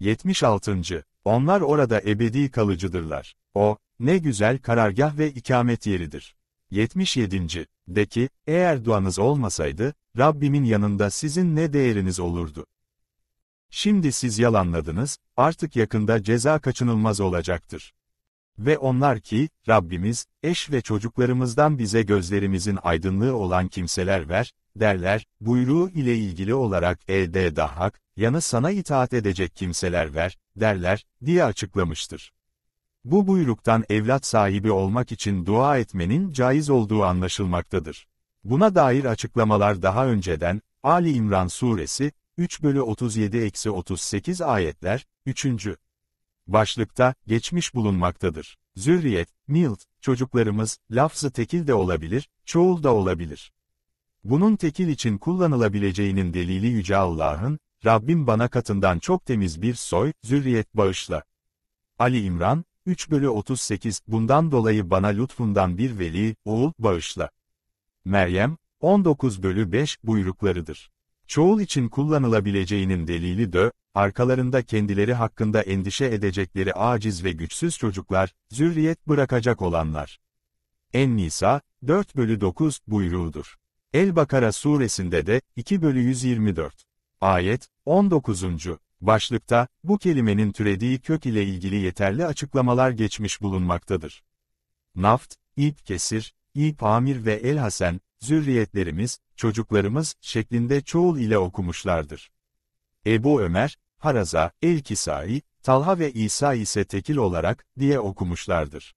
76. Onlar orada ebedi kalıcıdırlar. O, ne güzel karargah ve ikamet yeridir. 77. De ki, eğer duanız olmasaydı, Rabbimin yanında sizin ne değeriniz olurdu? Şimdi siz yalanladınız, artık yakında ceza kaçınılmaz olacaktır. Ve onlar ki, Rabbimiz, eş ve çocuklarımızdan bize gözlerimizin aydınlığı olan kimseler ver, derler, buyruğu ile ilgili olarak elde dahak, yanı sana itaat edecek kimseler ver, derler, diye açıklamıştır. Bu buyruktan evlat sahibi olmak için dua etmenin caiz olduğu anlaşılmaktadır. Buna dair açıklamalar daha önceden, Ali İmran Suresi, 3 bölü 37-38 ayetler, 3 başlıkta geçmiş bulunmaktadır. Zürriyet, Milt, çocuklarımız, lafzı tekil de olabilir, çoğul da olabilir. Bunun tekil için kullanılabileceğinin delili Yüce Allah'ın, Rabbim bana katından çok temiz bir soy, zürriyet bağışla. Ali İmran, 3 bölü 38, bundan dolayı bana lütfundan bir veli, oğul, bağışla. Meryem, 19 bölü 5, buyruklarıdır. Çoğul için kullanılabileceğinin delili dö, arkalarında kendileri hakkında endişe edecekleri aciz ve güçsüz çocuklar, zürriyet bırakacak olanlar. En-Nisa, 4 bölü 9 buyruğudur. El-Bakara suresinde de 2 bölü 124. Ayet, 19. Başlıkta, bu kelimenin türediği kök ile ilgili yeterli açıklamalar geçmiş bulunmaktadır. Naft, İp Kesir, İp Amir ve El Hasen, zürriyetlerimiz, çocuklarımız şeklinde çoğul ile okumuşlardır. Ebu Ömer, Haraza, El-Kisai, Talha ve İsa ise tekil olarak, diye okumuşlardır.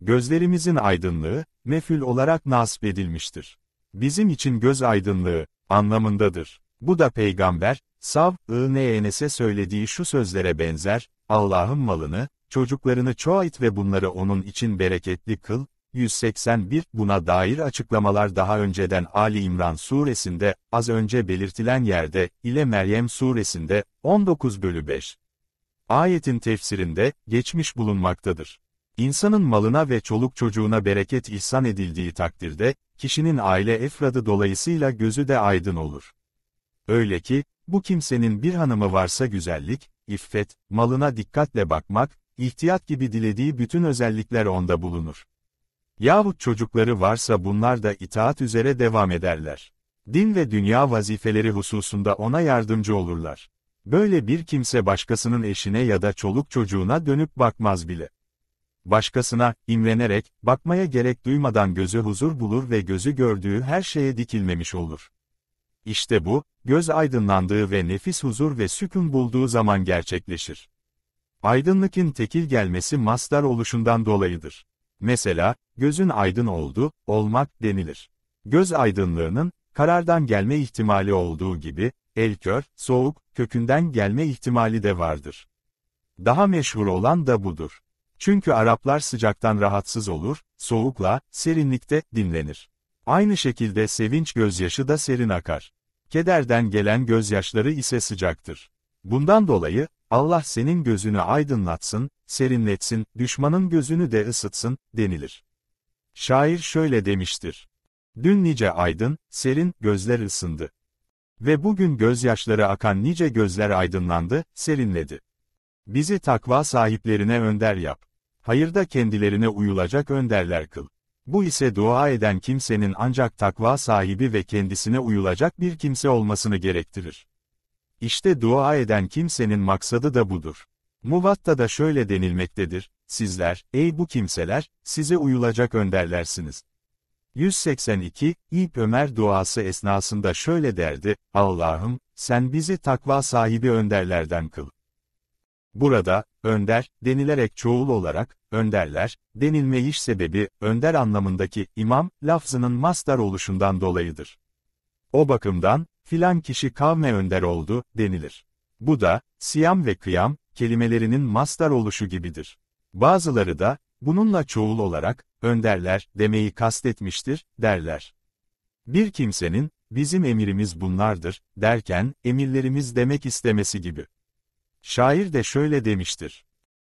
Gözlerimizin aydınlığı, mefül olarak nasip edilmiştir. Bizim için göz aydınlığı, anlamındadır. Bu da Peygamber, Sav-ı Neyenes'e söylediği şu sözlere benzer, Allah'ın malını, çocuklarını çoğalt ve bunları onun için bereketli kıl, 181, buna dair açıklamalar daha önceden Ali İmran suresinde, az önce belirtilen yerde, ile Meryem suresinde, 19 bölü 5. Ayetin tefsirinde, geçmiş bulunmaktadır. İnsanın malına ve çoluk çocuğuna bereket ihsan edildiği takdirde, kişinin aile efradı dolayısıyla gözü de aydın olur. Öyle ki, bu kimsenin bir hanımı varsa güzellik, iffet, malına dikkatle bakmak, ihtiyat gibi dilediği bütün özellikler onda bulunur yahut çocukları varsa bunlar da itaat üzere devam ederler. Din ve dünya vazifeleri hususunda ona yardımcı olurlar. Böyle bir kimse başkasının eşine ya da çoluk çocuğuna dönüp bakmaz bile. Başkasına, imrenerek, bakmaya gerek duymadan gözü huzur bulur ve gözü gördüğü her şeye dikilmemiş olur. İşte bu, göz aydınlandığı ve nefis huzur ve sükun bulduğu zaman gerçekleşir. Aydınlıkın tekil gelmesi maslar oluşundan dolayıdır. Mesela, gözün aydın oldu, olmak denilir. Göz aydınlığının, karardan gelme ihtimali olduğu gibi, el kör, soğuk, kökünden gelme ihtimali de vardır. Daha meşhur olan da budur. Çünkü Araplar sıcaktan rahatsız olur, soğukla, serinlikte, dinlenir. Aynı şekilde sevinç gözyaşı da serin akar. Kederden gelen gözyaşları ise sıcaktır. Bundan dolayı, Allah senin gözünü aydınlatsın, serinletsin, düşmanın gözünü de ısıtsın, denilir. Şair şöyle demiştir. Dün nice aydın, serin, gözler ısındı. Ve bugün gözyaşları akan nice gözler aydınlandı, serinledi. Bizi takva sahiplerine önder yap. Hayırda kendilerine uyulacak önderler kıl. Bu ise dua eden kimsenin ancak takva sahibi ve kendisine uyulacak bir kimse olmasını gerektirir. İşte dua eden kimsenin maksadı da budur. Muvatta da şöyle denilmektedir, sizler, ey bu kimseler, size uyulacak önderlersiniz. 182, İp Ömer duası esnasında şöyle derdi, Allah'ım, sen bizi takva sahibi önderlerden kıl. Burada, önder, denilerek çoğul olarak, önderler, denilmeyiş sebebi, önder anlamındaki imam, lafzının mastar oluşundan dolayıdır. O bakımdan, filan kişi kavme önder oldu, denilir. Bu da, siyam ve kıyam, kelimelerinin mastar oluşu gibidir. Bazıları da, bununla çoğul olarak, önderler, demeyi kastetmiştir, derler. Bir kimsenin, bizim emirimiz bunlardır, derken, emirlerimiz demek istemesi gibi. Şair de şöyle demiştir.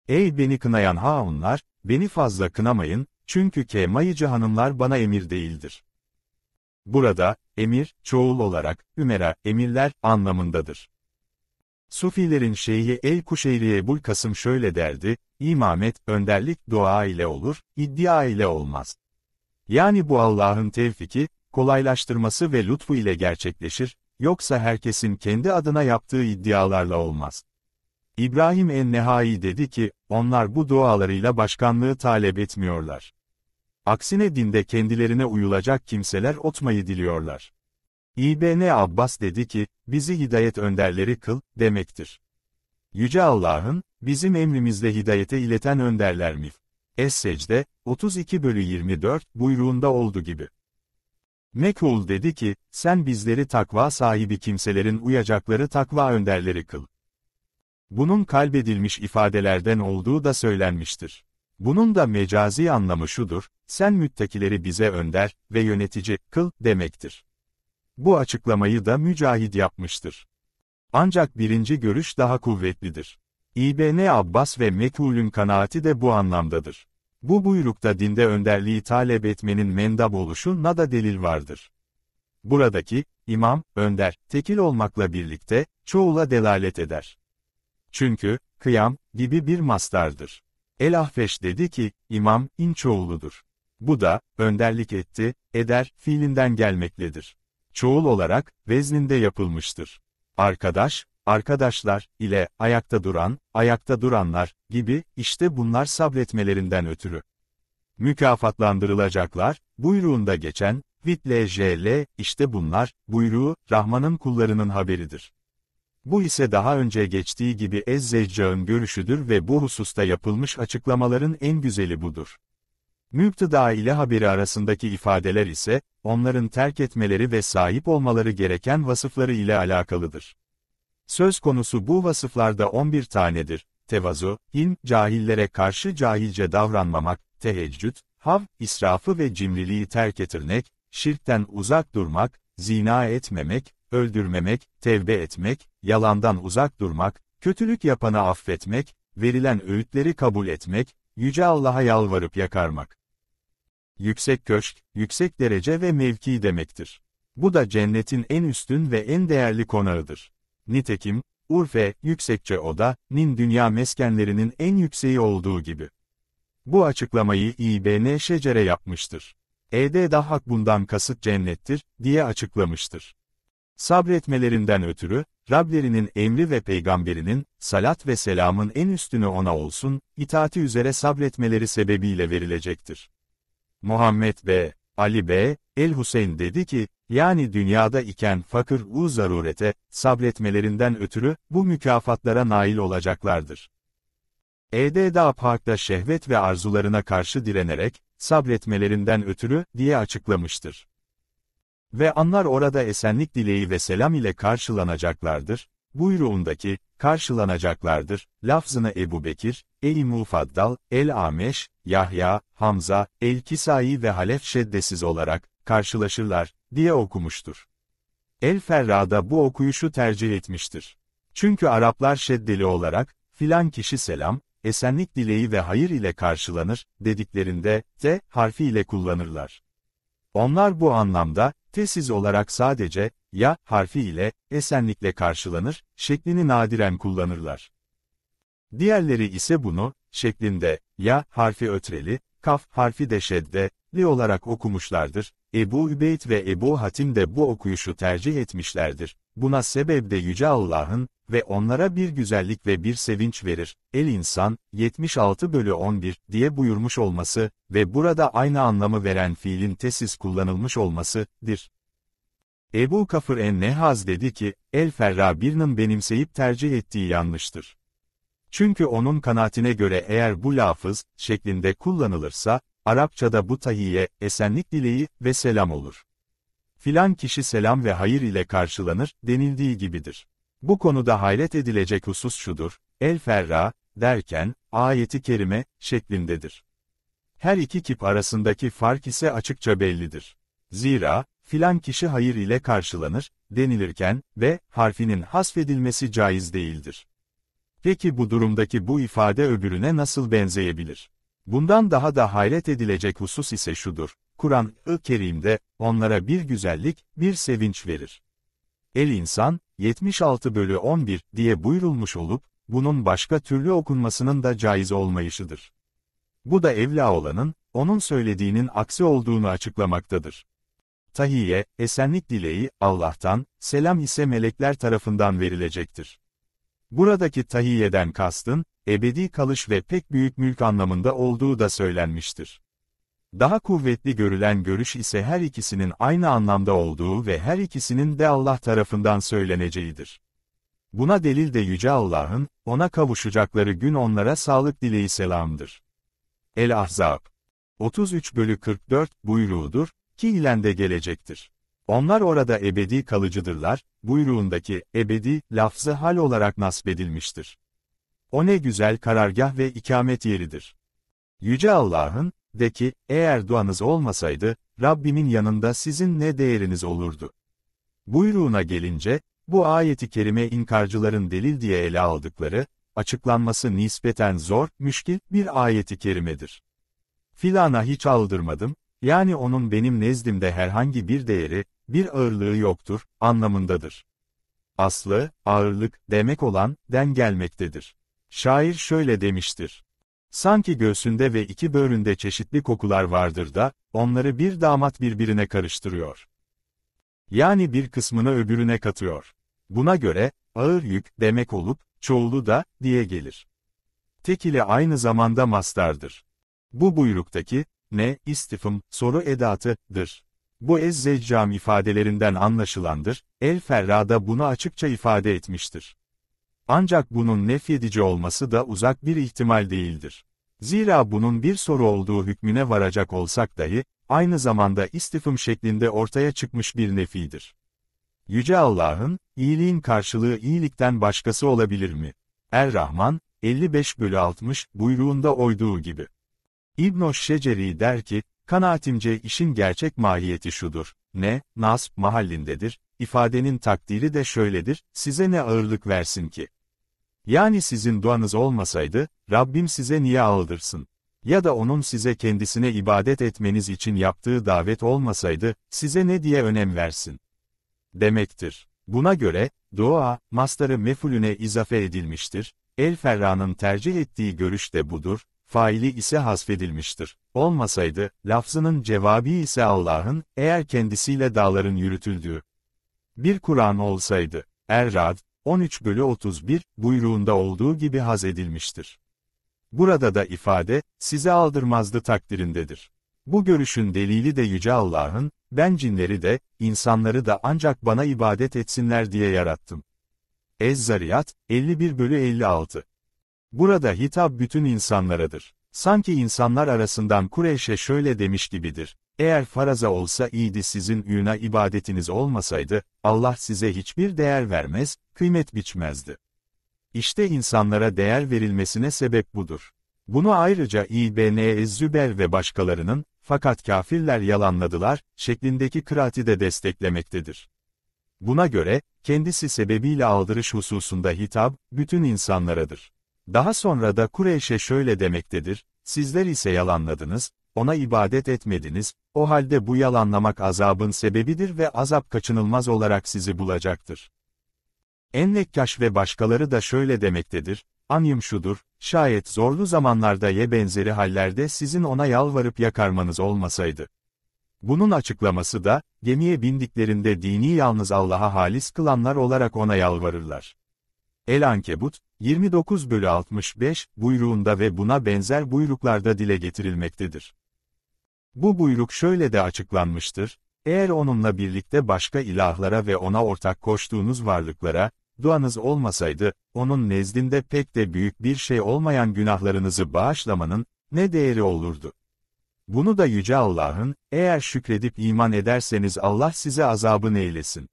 Ey beni kınayan haunlar, beni fazla kınamayın, çünkü kemayıcı hanımlar bana emir değildir. Burada, emir, çoğul olarak, Ümera, emirler, anlamındadır. Sufilerin şeyhi El-Kuşeyriye Bul Kasım şöyle derdi, imamet, önderlik dua ile olur, iddia ile olmaz. Yani bu Allah'ın tevfiki, kolaylaştırması ve lütfu ile gerçekleşir, yoksa herkesin kendi adına yaptığı iddialarla olmaz. İbrahim en-Nehai dedi ki, onlar bu dualarıyla başkanlığı talep etmiyorlar. Aksine dinde kendilerine uyulacak kimseler otmayı diliyorlar. İbn Abbas dedi ki, bizi hidayet önderleri kıl, demektir. Yüce Allah'ın, bizim emrimizde hidayete ileten önderler mi? Es-Secde, 32 bölü 24 buyruğunda oldu gibi. Mekul dedi ki, sen bizleri takva sahibi kimselerin uyacakları takva önderleri kıl. Bunun kalbedilmiş ifadelerden olduğu da söylenmiştir. Bunun da mecazi anlamı şudur, sen müttakileri bize önder ve yönetici, kıl, demektir. Bu açıklamayı da Mücahid yapmıştır. Ancak birinci görüş daha kuvvetlidir. İbn Abbas ve Mekul'ün kanaati de bu anlamdadır. Bu buyrukta dinde önderliği talep etmenin mendab oluşuna da delil vardır. Buradaki, imam, önder, tekil olmakla birlikte, çoğula delalet eder. Çünkü, kıyam, gibi bir mastardır. El-Ahveş dedi ki, İmam, İnçoğlu'dur. Bu da, önderlik etti, eder, fiilinden gelmektedir. Çoğul olarak, vezninde yapılmıştır. Arkadaş, arkadaşlar, ile, ayakta duran, ayakta duranlar, gibi, işte bunlar sabretmelerinden ötürü. Mükafatlandırılacaklar, buyruğunda geçen, vitle jl, işte bunlar, buyruğu, Rahman'ın kullarının haberidir. Bu ise daha önce geçtiği gibi Ez Ezzeccağ'ın görüşüdür ve bu hususta yapılmış açıklamaların en güzeli budur. Mübtıda ile haberi arasındaki ifadeler ise, onların terk etmeleri ve sahip olmaları gereken vasıfları ile alakalıdır. Söz konusu bu vasıflarda 11 tanedir. Tevazu, ilm, cahillere karşı cahilce davranmamak, teheccüd, hav, israfı ve cimriliği terk etirnek, şirkten uzak durmak, zina etmemek, öldürmemek, tevbe etmek, yalandan uzak durmak, kötülük yapana affetmek, verilen öğütleri kabul etmek, Yüce Allah'a yalvarıp yakarmak. Yüksek köşk, yüksek derece ve mevki demektir. Bu da cennetin en üstün ve en değerli konağıdır. Nitekim, Urfe, yüksekçe oda, nin dünya meskenlerinin en yükseği olduğu gibi. Bu açıklamayı İBN Şecere yapmıştır. E.D. Dahak bundan kasıt cennettir, diye açıklamıştır. Sabretmelerinden ötürü, Rablerinin emri ve peygamberinin, salat ve selamın en üstünü ona olsun, itaati üzere sabretmeleri sebebiyle verilecektir. Muhammed B. Ali B. El Hüseyin dedi ki, yani dünyada iken fakir u zarurete, sabretmelerinden ötürü, bu mükafatlara nail olacaklardır. Edda Park'ta şehvet ve arzularına karşı direnerek, sabretmelerinden ötürü, diye açıklamıştır. Ve anlar orada esenlik dileği ve selam ile karşılanacaklardır, buyruğundaki, karşılanacaklardır, lafzını Ebu Bekir, El-i Mufaddal, El-Ameş, Yahya, Hamza, El-Kisai ve Halef şeddesiz olarak, karşılaşırlar, diye okumuştur. el da bu okuyuşu tercih etmiştir. Çünkü Araplar şeddeli olarak, filan kişi selam, esenlik dileği ve hayır ile karşılanır, dediklerinde, te, harfi ile kullanırlar. Onlar bu anlamda, Tesiz olarak sadece, ya harfi ile, esenlikle karşılanır, şeklini nadiren kullanırlar. Diğerleri ise bunu, şeklinde, ya harfi ötreli, kaf harfi de li olarak okumuşlardır, Ebu Übeyd ve Ebu Hatim de bu okuyuşu tercih etmişlerdir. Buna sebep de Yüce Allah'ın, ve onlara bir güzellik ve bir sevinç verir. El insan, 76 bölü 11 diye buyurmuş olması ve burada aynı anlamı veren fiilin tesis kullanılmış olmasıdır. Ebu Kafır en-Nehaz dedi ki, el birinin benimseyip tercih ettiği yanlıştır. Çünkü onun kanaatine göre eğer bu lafız, şeklinde kullanılırsa, Arapçada bu tahiye, esenlik dileği ve selam olur filan kişi selam ve hayır ile karşılanır, denildiği gibidir. Bu konuda hayret edilecek husus şudur, El Ferra, derken, ayeti kerime, şeklindedir. Her iki kip arasındaki fark ise açıkça bellidir. Zira, filan kişi hayır ile karşılanır, denilirken ve harfinin hasfedilmesi caiz değildir. Peki bu durumdaki bu ifade öbürüne nasıl benzeyebilir? Bundan daha da hayret edilecek husus ise şudur, Kur'an-ı Kerim'de onlara bir güzellik, bir sevinç verir. El İnsan, 76 bölü 11 diye buyurulmuş olup, bunun başka türlü okunmasının da caiz olmayışıdır. Bu da evla olanın, onun söylediğinin aksi olduğunu açıklamaktadır. Tahiye, esenlik dileği, Allah'tan, selam ise melekler tarafından verilecektir. Buradaki tahiyeden kastın, ebedi kalış ve pek büyük mülk anlamında olduğu da söylenmiştir. Daha kuvvetli görülen görüş ise her ikisinin aynı anlamda olduğu ve her ikisinin de Allah tarafından söyleneceğidir. Buna delil de Yüce Allah'ın, ona kavuşacakları gün onlara sağlık dileği selamdır. El-Ahzab 33 bölü 44 buyruğudur, ki ilen de gelecektir. Onlar orada ebedi kalıcıdırlar, buyruğundaki ebedi lafzı hal olarak nasbedilmiştir. O ne güzel karargah ve ikamet yeridir. Yüce Allah'ın, de ki, eğer duanız olmasaydı, Rabbimin yanında sizin ne değeriniz olurdu? Buyruğuna gelince, bu ayeti kerime inkarcıların delil diye ele aldıkları, açıklanması nispeten zor, müşkil bir ayeti kerimedir. Filana hiç aldırmadım, yani onun benim nezdimde herhangi bir değeri, bir ağırlığı yoktur, anlamındadır. Aslı, ağırlık, demek olan, den gelmektedir. Şair şöyle demiştir. Sanki göğsünde ve iki böğründe çeşitli kokular vardır da, onları bir damat birbirine karıştırıyor. Yani bir kısmını öbürüne katıyor. Buna göre, ağır yük demek olup, çoğulu da, diye gelir. Tek ile aynı zamanda mastardır. Bu buyruktaki, ne, istifim, soru edatıdır. Bu Ez-Zeccam ifadelerinden anlaşılandır, El-Ferra da bunu açıkça ifade etmiştir. Ancak bunun nefyedici olması da uzak bir ihtimal değildir. Zira bunun bir soru olduğu hükmüne varacak olsak dahi, aynı zamanda istifim şeklinde ortaya çıkmış bir nefidir. Yüce Allah'ın, iyiliğin karşılığı iyilikten başkası olabilir mi? Er-Rahman, 55 bölü 60 buyruğunda oyduğu gibi. İbn-i Şeceri der ki, Kanaatimce işin gerçek mahiyeti şudur, ne, nasp mahallindedir, ifadenin takdiri de şöyledir, size ne ağırlık versin ki? Yani sizin duanız olmasaydı, Rabbim size niye aldırsın? Ya da onun size kendisine ibadet etmeniz için yaptığı davet olmasaydı, size ne diye önem versin? Demektir. Buna göre, dua, mastarı mefulüne izafe edilmiştir, El Ferra'nın tercih ettiği görüş de budur, faili ise hasfedilmiştir. Olmasaydı, lafzının cevabi ise Allah'ın, eğer kendisiyle dağların yürütüldüğü bir Kur'an olsaydı, Errad, 13 bölü 31, buyruğunda olduğu gibi haz edilmiştir. Burada da ifade, size aldırmazdı takdirindedir. Bu görüşün delili de Yüce Allah'ın, ben cinleri de, insanları da ancak bana ibadet etsinler diye yarattım. Ez-Zariyat, 51 bölü 56 Burada hitap bütün insanlaradır. Sanki insanlar arasından Kureyş'e şöyle demiş gibidir. Eğer faraza olsa iyiydi sizin üna ibadetiniz olmasaydı, Allah size hiçbir değer vermez, kıymet biçmezdi. İşte insanlara değer verilmesine sebep budur. Bunu ayrıca İbn-i Zübel ve başkalarının, fakat kafirler yalanladılar, şeklindeki kıraati de desteklemektedir. Buna göre, kendisi sebebiyle aldırış hususunda hitap, bütün insanlaradır. Daha sonra da Kureyş'e şöyle demektedir, sizler ise yalanladınız, ona ibadet etmediniz, o halde bu yalanlamak azabın sebebidir ve azap kaçınılmaz olarak sizi bulacaktır. Ennekkaş ve başkaları da şöyle demektedir, Anyım şudur, şayet zorlu zamanlarda ye benzeri hallerde sizin ona yalvarıp yakarmanız olmasaydı. Bunun açıklaması da, gemiye bindiklerinde dini yalnız Allah'a halis kılanlar olarak ona yalvarırlar. El-Ankebut, 29 bölü 65 buyruğunda ve buna benzer buyruklarda dile getirilmektedir. Bu buyruk şöyle de açıklanmıştır, eğer onunla birlikte başka ilahlara ve ona ortak koştuğunuz varlıklara, duanız olmasaydı, onun nezdinde pek de büyük bir şey olmayan günahlarınızı bağışlamanın, ne değeri olurdu? Bunu da Yüce Allah'ın, eğer şükredip iman ederseniz Allah size azabını eylesin.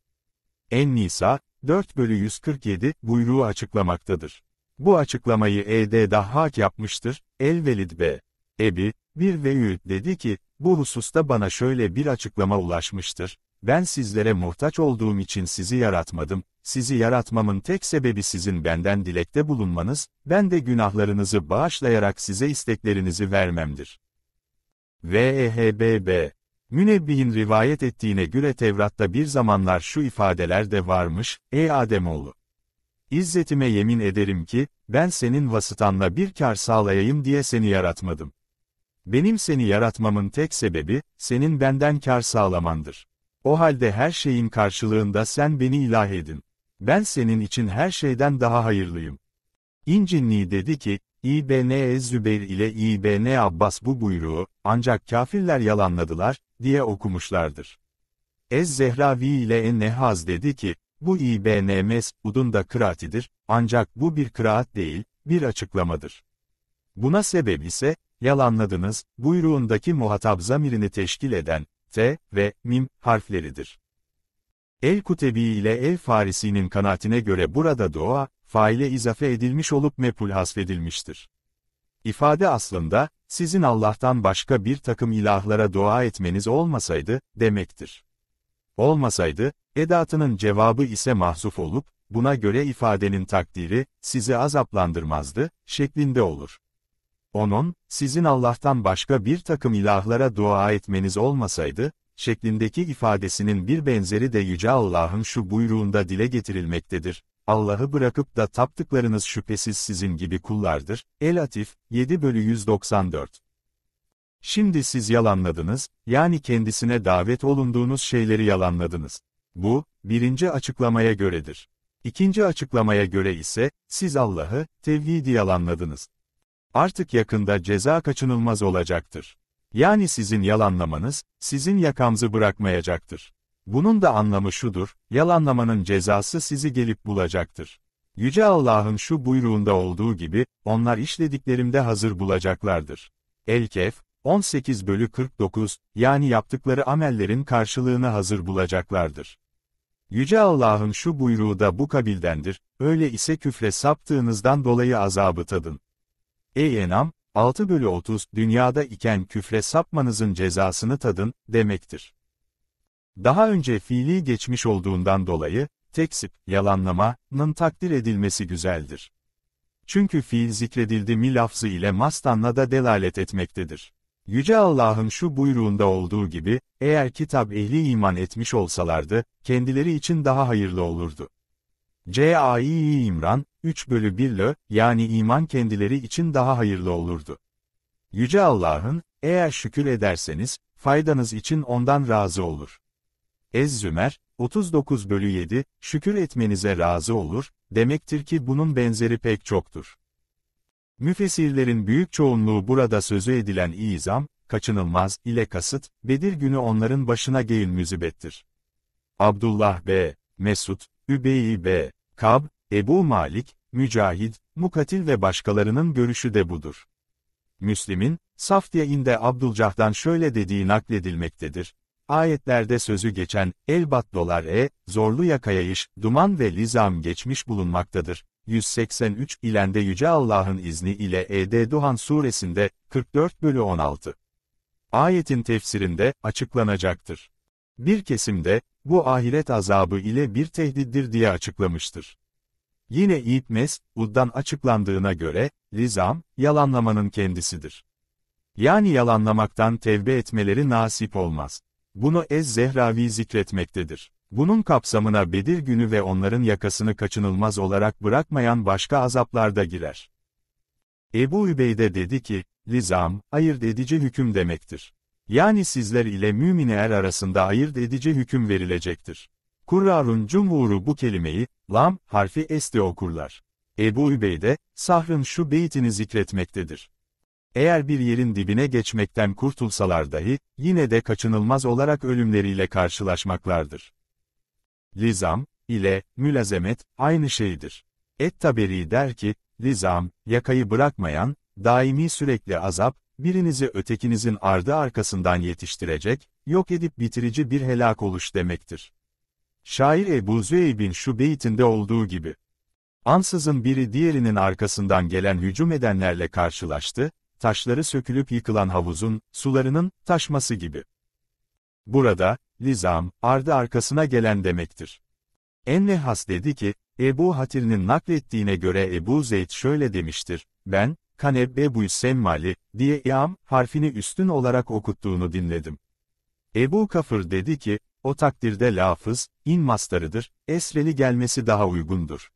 En-Nisa, 4 bölü 147 buyruğu açıklamaktadır. Bu açıklamayı E.D. Dahhak yapmıştır, Elvelid B. Ebi, 1 ve Ü dedi ki, bu hususta bana şöyle bir açıklama ulaşmıştır, ben sizlere muhtaç olduğum için sizi yaratmadım, sizi yaratmamın tek sebebi sizin benden dilekte bulunmanız, ben de günahlarınızı bağışlayarak size isteklerinizi vermemdir. VEHBB Münebbihin rivayet ettiğine göre Tevrat'ta bir zamanlar şu ifadeler de varmış, Ey Ademoğlu! İzzetime yemin ederim ki, ben senin vasıtanla bir kar sağlayayım diye seni yaratmadım. Benim seni yaratmamın tek sebebi, senin benden kar sağlamandır. O halde her şeyin karşılığında sen beni ilah edin. Ben senin için her şeyden daha hayırlıyım. İncinni dedi ki, İbn Zübeyir ile İbn Abbas bu buyruğu, ancak kafirler yalanladılar, diye okumuşlardır. Ez-Zehravi ile Ennehaz dedi ki, bu İbn Mesud'un da kıraatidir, ancak bu bir kıraat değil, bir açıklamadır. Buna sebep ise, yalanladınız, buyruğundaki muhatap zamirini teşkil eden, T ve Mim harfleridir. El-Kutebi ile El-Farisi'nin kanaatine göre burada doğa, faile izafe edilmiş olup mepul hasfedilmiştir. İfade aslında, sizin Allah'tan başka bir takım ilahlara dua etmeniz olmasaydı, demektir. Olmasaydı, edatının cevabı ise mahzuf olup, buna göre ifadenin takdiri, sizi azaplandırmazdı, şeklinde olur. Onun, sizin Allah'tan başka bir takım ilahlara dua etmeniz olmasaydı, şeklindeki ifadesinin bir benzeri de Yüce Allah'ın şu buyruğunda dile getirilmektedir. Allah'ı bırakıp da taptıklarınız şüphesiz sizin gibi kullardır. El-Atif, 7 bölü 194. Şimdi siz yalanladınız, yani kendisine davet olunduğunuz şeyleri yalanladınız. Bu, birinci açıklamaya göredir. İkinci açıklamaya göre ise, siz Allah'ı, tevhidi yalanladınız. Artık yakında ceza kaçınılmaz olacaktır. Yani sizin yalanlamanız, sizin yakamızı bırakmayacaktır. Bunun da anlamı şudur, yalanlamanın cezası sizi gelip bulacaktır. Yüce Allah'ın şu buyruğunda olduğu gibi, onlar işlediklerimde hazır bulacaklardır. El-Kef, 18 bölü 49, yani yaptıkları amellerin karşılığını hazır bulacaklardır. Yüce Allah'ın şu buyruğu da bu kabildendir, öyle ise küfre saptığınızdan dolayı azabı tadın. Ey Enam, 6 bölü 30, dünyada iken küfre sapmanızın cezasını tadın, demektir. Daha önce fiili geçmiş olduğundan dolayı, teksip, yalanlama,'nın takdir edilmesi güzeldir. Çünkü fiil zikredildi mi lafzı ile mastanla da delalet etmektedir. Yüce Allah'ın şu buyruğunda olduğu gibi, eğer kitap ehli iman etmiş olsalardı, kendileri için daha hayırlı olurdu. C.A.İ. İmran, 3 bölü 1 lö, yani iman kendileri için daha hayırlı olurdu. Yüce Allah'ın, eğer şükür ederseniz, faydanız için ondan razı olur. Ez Zümer, 39 bölü 7, şükür etmenize razı olur, demektir ki bunun benzeri pek çoktur. Müfesirlerin büyük çoğunluğu burada sözü edilen izam, kaçınılmaz ile kasıt, Bedir günü onların başına geyin müzibettir. Abdullah B. Mesud, Übeyi B. Kab, Ebu Malik, Mücahid, Mukatil ve başkalarının görüşü de budur. Müslim'in, Saftiye'inde Abdülcah'dan şöyle dediği nakledilmektedir. Ayetlerde sözü geçen, elbat dolar e, zorlu yakayayış, duman ve lizam geçmiş bulunmaktadır. 183 ilende Yüce Allah'ın izni ile E.D. Duhan suresinde 44 bölü 16. Ayetin tefsirinde açıklanacaktır. Bir kesimde, bu ahiret azabı ile bir tehdittir diye açıklamıştır. Yine İbn Mesud'dan açıklandığına göre, lizam, yalanlamanın kendisidir. Yani yalanlamaktan tevbe etmeleri nasip olmaz. Bunu Ez-Zehravi zikretmektedir. Bunun kapsamına Bedir günü ve onların yakasını kaçınılmaz olarak bırakmayan başka azaplar da girer. Ebu Übeyde dedi ki, Lizam, ayırt edici hüküm demektir. Yani sizler ile mümin arasında ayırt edici hüküm verilecektir. Kurrarun cumhuru bu kelimeyi, lam, harfi este okurlar. Ebu Übeyde, Sahr'ın şu beytini zikretmektedir. Eğer bir yerin dibine geçmekten kurtulsalar dahi, yine de kaçınılmaz olarak ölümleriyle karşılaşmaklardır. Lizam ile mülazemet aynı şeydir. et der ki, lizam, yakayı bırakmayan, daimi sürekli azap, birinizi ötekinizin ardı arkasından yetiştirecek, yok edip bitirici bir helak oluş demektir. Şair Ebu Züeyb'in şu beytinde olduğu gibi. Ansızın biri diğerinin arkasından gelen hücum edenlerle karşılaştı, taşları sökülüp yıkılan havuzun, sularının, taşması gibi. Burada, Lizam, ardı arkasına gelen demektir. Ennehas dedi ki, Ebu Hatir'in naklettiğine göre Ebu Zeyd şöyle demiştir, ben, Kaneb Ebu Semmali, diye İam, harfini üstün olarak okuttuğunu dinledim. Ebu Kafır dedi ki, o takdirde lafız, in mastarıdır, esreli gelmesi daha uygundur.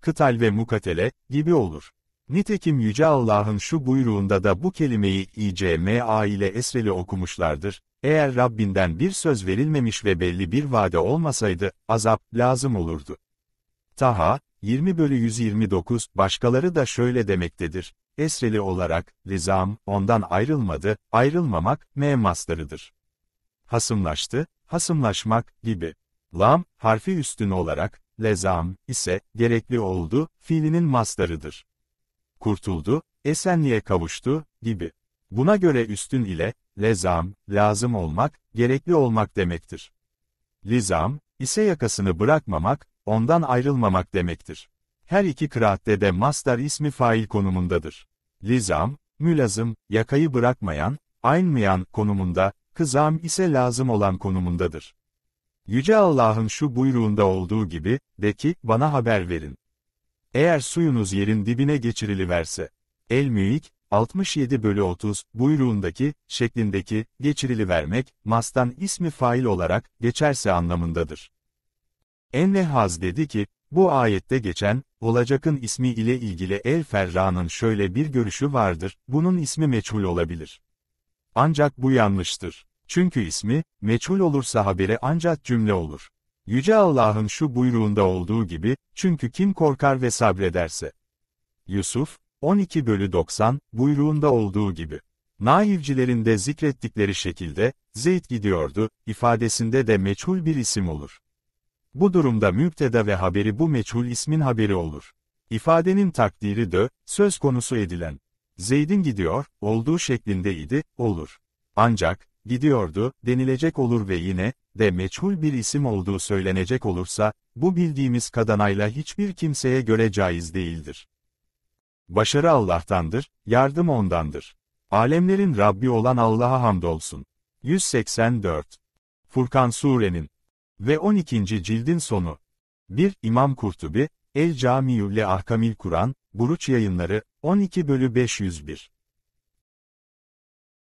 Kıtal ve mukatele, gibi olur. Nitekim Yüce Allah'ın şu buyruğunda da bu kelimeyi İCMA ile esreli okumuşlardır. Eğer Rabbinden bir söz verilmemiş ve belli bir vade olmasaydı, azap lazım olurdu. Taha, 20 bölü 129, başkaları da şöyle demektedir. Esreli olarak, lizam, ondan ayrılmadı, ayrılmamak, memastırıdır. Hasımlaştı, hasımlaşmak gibi. Lam, harfi üstün olarak, lezam, ise, gerekli oldu, fiilinin mastarıdır kurtuldu, esenliğe kavuştu, gibi. Buna göre üstün ile, lezam, lazım olmak, gerekli olmak demektir. Lizam, ise yakasını bırakmamak, ondan ayrılmamak demektir. Her iki kıraatte de mastar ismi fail konumundadır. Lizam, mülazım, yakayı bırakmayan, aynmayan konumunda, kızam ise lazım olan konumundadır. Yüce Allah'ın şu buyruğunda olduğu gibi, de ki, bana haber verin. Eğer suyunuz yerin dibine geçiriliverse. El-Müik, 67 bölü 30, buyruğundaki, şeklindeki, geçirilivermek, mastan ismi fail olarak, geçerse anlamındadır. Haz dedi ki, bu ayette geçen, olacakın ismi ile ilgili El-Ferra'nın şöyle bir görüşü vardır, bunun ismi meçhul olabilir. Ancak bu yanlıştır. Çünkü ismi, meçhul olursa habere ancak cümle olur. Yüce Allah'ın şu buyruğunda olduğu gibi, çünkü kim korkar ve sabrederse. Yusuf, 12 bölü 90, buyruğunda olduğu gibi. Naivcilerin de zikrettikleri şekilde, Zeyd gidiyordu, ifadesinde de meçhul bir isim olur. Bu durumda müpteda ve haberi bu meçhul ismin haberi olur. İfadenin takdiri de, söz konusu edilen. Zeyd'in gidiyor, olduğu şeklindeydi, olur. Ancak, gidiyordu, denilecek olur ve yine, de meçhul bir isim olduğu söylenecek olursa, bu bildiğimiz kadanayla hiçbir kimseye göre caiz değildir. Başarı Allah'tandır, yardım ondandır. Alemlerin Rabbi olan Allah'a hamdolsun. 184. Furkan Surenin ve 12. cildin sonu. 1. İmam Kurtubi, El Camiü'le Ahkamil Kur'an, Buruç Yayınları, 12 bölü 501.